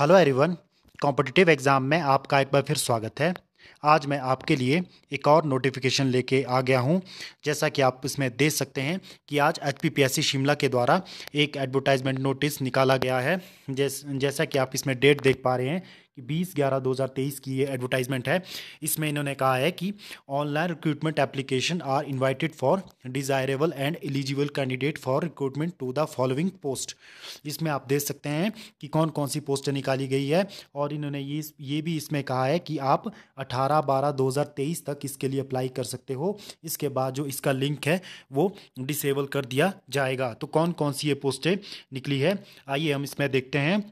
hello everyone competitive exam में आपका एक बार फिर स्वागत है आज मैं आपके लिए एक और नोटिफिकेशन लेके आ गया हूँ जैसा कि आप इसमें देख सकते हैं कि आज एच शिमला के द्वारा एक एडवर्टाइजमेंट नोटिस निकाला गया है जैस जैसा कि आप इसमें डेट देख पा रहे हैं कि 20 ग्यारह 2023 की ये एडवर्टाइजमेंट है इसमें इन्होंने कहा है कि online recruitment application are invited for desirable and eligible candidate for recruitment to the following post इसमें आप देख सकते हैं कि कौन कौन सी पोस्टें निकाली गई है और इन्होंने ये ये भी इसमें कहा है कि आप अठारह बारह दो तक इसके लिए अप्लाई कर सकते हो इसके बाद जो इसका लिंक है वो डिसेबल कर दिया जाएगा तो कौन कौन सी ये पोस्टें निकली है आइए हम इसमें देखते हैं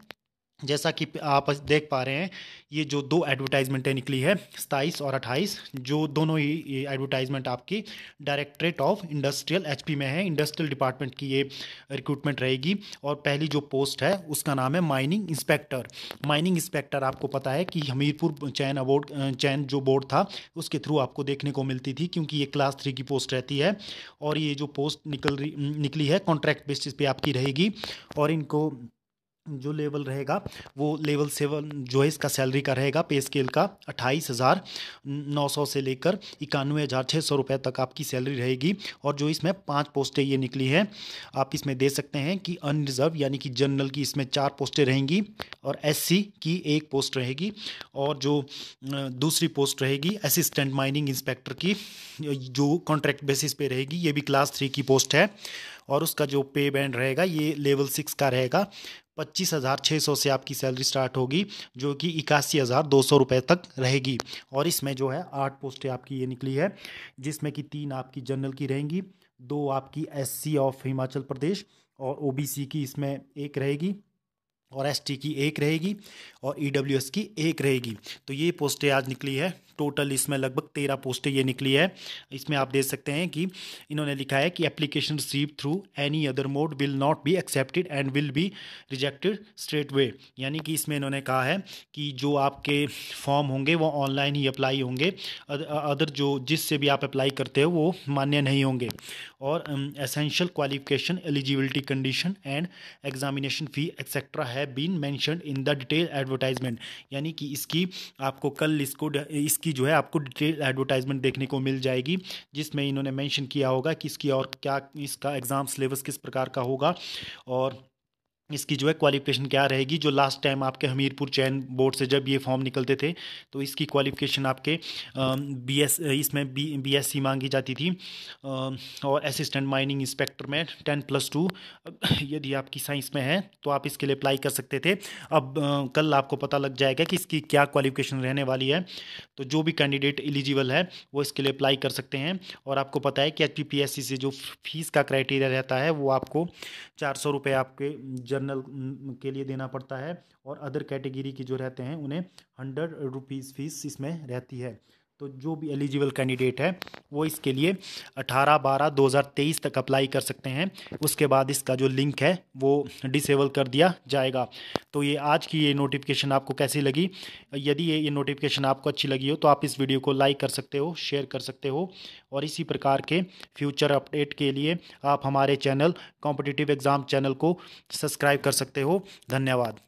जैसा कि आप देख पा रहे हैं ये जो दो एडवर्टाइजमेंटें निकली है सताईस और अट्ठाईस जो दोनों ही एडवर्टाइजमेंट आपकी डायरेक्टरेट ऑफ इंडस्ट्रियल एचपी में है इंडस्ट्रियल डिपार्टमेंट की ये रिक्रूटमेंट रहेगी और पहली जो पोस्ट है उसका नाम है माइनिंग इंस्पेक्टर माइनिंग इंस्पेक्टर आपको पता है कि हमीरपुर चयन अवार्ड चयन जो बोर्ड था उसके थ्रू आपको देखने को मिलती थी क्योंकि ये क्लास थ्री की पोस्ट रहती है और ये जो पोस्ट निकल निकली है कॉन्ट्रैक्ट बेसिस पे आपकी रहेगी और इनको जो लेवल रहेगा वो लेवल सेवन जो है इसका सैलरी का रहेगा पे स्केल का अट्ठाईस हज़ार नौ सौ से लेकर इक्यानवे हज़ार छः सौ रुपये तक आपकी सैलरी रहेगी और जो इसमें पांच पोस्टें ये निकली हैं आप इसमें दे सकते हैं कि अनरिजर्व यानी कि जनरल की इसमें चार पोस्टें रहेंगी और एससी की एक पोस्ट रहेगी और जो दूसरी पोस्ट रहेगी असिस्टेंट माइनिंग इंस्पेक्टर की जो कॉन्ट्रैक्ट बेसिस पे रहेगी ये भी क्लास थ्री की पोस्ट है और उसका जो पे बैंड रहेगा ये लेवल सिक्स का रहेगा पच्चीस हज़ार छः सौ से आपकी सैलरी स्टार्ट होगी जो कि इक्यासी हज़ार दो सौ रुपये तक रहेगी और इसमें जो है आठ पोस्टें आपकी ये निकली है जिसमें कि तीन आपकी जनरल की रहेंगी दो आपकी एस ऑफ हिमाचल प्रदेश और ओ की इसमें एक रहेगी और एस की एक रहेगी और ई e की एक रहेगी तो ये पोस्टें आज निकली है टोटल इसमें लगभग तेरह पोस्टें ये निकली है इसमें आप देख सकते हैं कि इन्होंने लिखा है कि application receive through any other mode will not be accepted and will be rejected straight way यानी कि इसमें इन्होंने कहा है कि जो आपके फॉर्म होंगे वो ऑनलाइन ही अप्लाई होंगे अदर जो जिससे भी आप अप्लाई करते हो वो मान्य नहीं होंगे और essential qualification eligibility condition and examination fee etcetera has been mentioned in the detail advertisement यानी कि इसकी आपको कल इसको इसकी इसकी जो है आपको डिटेल एडवर्टाइजमेंट देखने को मिल जाएगी जिसमें इन्होंने मेंशन किया होगा कि इसकी और क्या इसका एग्ज़ाम सिलेबस किस प्रकार का होगा और इसकी जो है क्वालिफिकेशन क्या रहेगी जो लास्ट टाइम आपके हमीरपुर चयन बोर्ड से जब ये फॉर्म निकलते थे तो इसकी क्वालिफिकेशन आपके बी एस इसमें बी बी एस सी मांगी जाती थी और असिस्टेंट माइनिंग इंस्पेक्टर में टेन प्लस टू यदि आपकी साइंस में है तो आप इसके लिए अप्लाई कर सकते थे अब कल आपको पता लग जाएगा कि इसकी क्या क्वालिफिकेशन रहने वाली है तो जो भी कैंडिडेट एलिजिबल है वो इसके लिए अप्लाई कर सकते हैं और आपको पता है कि एच से जो फीस का क्राइटेरिया रहता है वो आपको चार सौ रुपये आपके जर्नल के लिए देना पड़ता है और अदर कैटेगरी की जो रहते हैं उन्हें हंड्रेड रुपीज़ फ़ीस इसमें रहती है तो जो भी एलिजिबल कैंडिडेट है वो इसके लिए 18 बारह 2023 तक अप्लाई कर सकते हैं उसके बाद इसका जो लिंक है वो डिसेबल कर दिया जाएगा तो ये आज की ये नोटिफिकेशन आपको कैसी लगी यदि ये ये नोटिफिकेशन आपको अच्छी लगी हो तो आप इस वीडियो को लाइक कर सकते हो शेयर कर सकते हो और इसी प्रकार के फ्यूचर अपडेट के लिए आप हमारे चैनल कॉम्पिटिटिव एग्ज़ाम चैनल को सब्सक्राइब कर सकते हो धन्यवाद